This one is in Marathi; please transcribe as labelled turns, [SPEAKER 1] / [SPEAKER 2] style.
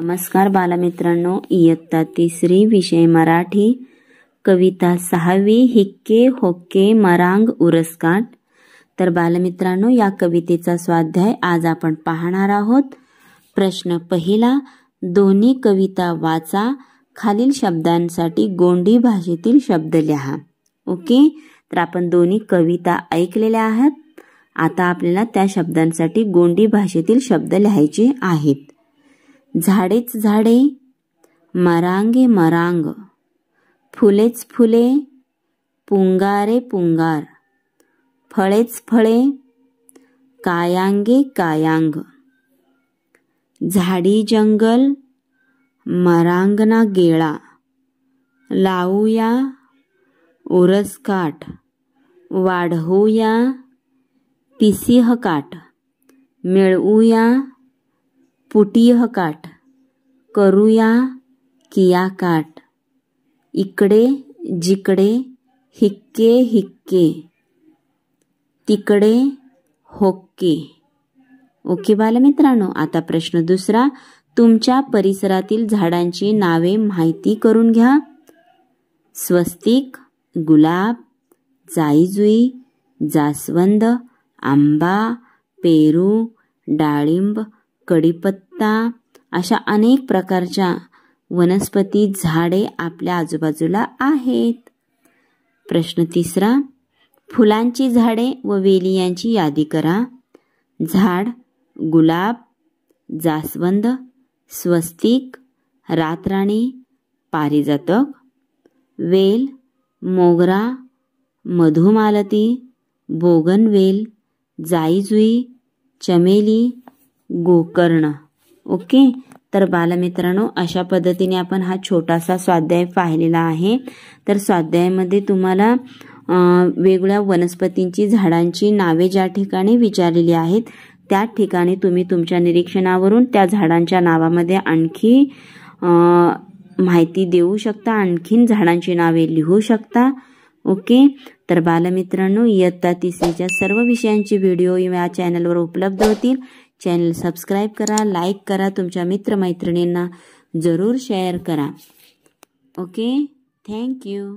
[SPEAKER 1] नमस्कार बालमित्रांनो इयत्ता तिसरी विषय मराठी कविता सहावी हिक्के होक्के मरांग उरस्काट तर बालमित्रांनो या कवितेचा स्वाध्याय आज आपण पाहणार आहोत प्रश्न पहिला दोन्ही कविता वाचा खालील शब्दांसाठी गोंडी भाषेतील शब्द लिहा ओके तर आपण दोन्ही कविता ऐकलेल्या आहात आता आपल्याला त्या शब्दांसाठी गोंडी भाषेतील शब्द लिहायचे आहेत झाडेच झाडे मरांगे मरांग फुलेच फुले पुंगारे पुंगार फळेच फळे कायांगे कायांग झाडी जंगल मरांगना गेळा लावूया ओरसकाठ वाढवूया तिसिह काठ मिळवूया पुटीह काठ करूया किया काट इकडे जिकडे हिक्के हिक्के तिकडे होक्के ओके बालमित्रांनो आता प्रश्न दुसरा तुमच्या परिसरातील झाडांची नावे माहिती करून घ्या स्वस्तिक गुलाब जाईजुई जास्वंद आंबा पेरू डाळिंब कडीपत्ता अशा अनेक प्रकारच्या वनस्पती झाडे आपल्या आजूबाजूला आहेत प्रश्न तिसरा फुलांची झाडे व वेली यांची यादी करा झाड गुलाब जास्वंद स्वस्तिक रातराणी पारिजातक वेल मोगरा मधुमालती बोगनवेल जाईजुई चमेली गोकर्ण ओके तर बालमित्रांनो अशा पद्धतीने आपण हा छोटासा स्वाध्याय पाहिलेला आहे तर स्वाध्यायामध्ये तुम्हाला वेगळ्या वनस्पतींची झाडांची नावे ज्या ठिकाणी विचारलेली आहेत त्या ठिकाणी तुम्ही तुमच्या निरीक्षणावरून त्या झाडांच्या नावामध्ये आणखी माहिती देऊ शकता आणखीन झाडांची नावे लिहू शकता ओके तर बालमित्रांनो इयत्ता तिसरीच्या सर्व विषयांचे व्हिडिओ या चॅनलवर उपलब्ध होतील चॅनल सबस्क्राईब करा लाईक करा तुमच्या मित्रमैत्रिणींना जरूर शेअर करा ओके थँक्यू